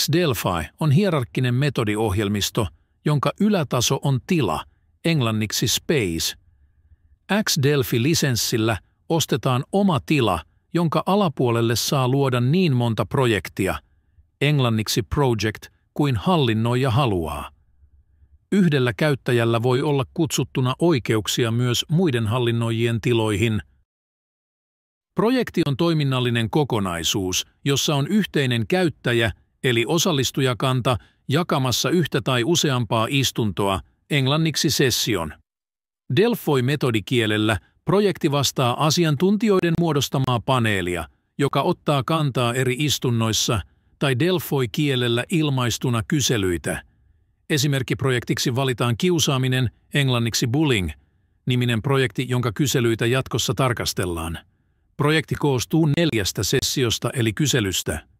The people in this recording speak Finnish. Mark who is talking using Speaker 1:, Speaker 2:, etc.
Speaker 1: XDelphi on hierarkkinen metodiohjelmisto, jonka ylätaso on tila, englanniksi space. XDelphi-lisenssillä ostetaan oma tila, jonka alapuolelle saa luoda niin monta projektia, englanniksi project, kuin hallinnoija haluaa. Yhdellä käyttäjällä voi olla kutsuttuna oikeuksia myös muiden hallinnoijien tiloihin. Projekti on toiminnallinen kokonaisuus, jossa on yhteinen käyttäjä – eli osallistujakanta jakamassa yhtä tai useampaa istuntoa, englanniksi session. Delphoi-metodikielellä projekti vastaa asiantuntijoiden muodostamaa paneelia, joka ottaa kantaa eri istunnoissa tai Delphoi-kielellä ilmaistuna kyselyitä. Esimerkkiprojektiksi valitaan kiusaaminen, englanniksi bullying, niminen projekti, jonka kyselyitä jatkossa tarkastellaan. Projekti koostuu neljästä sessiosta eli kyselystä.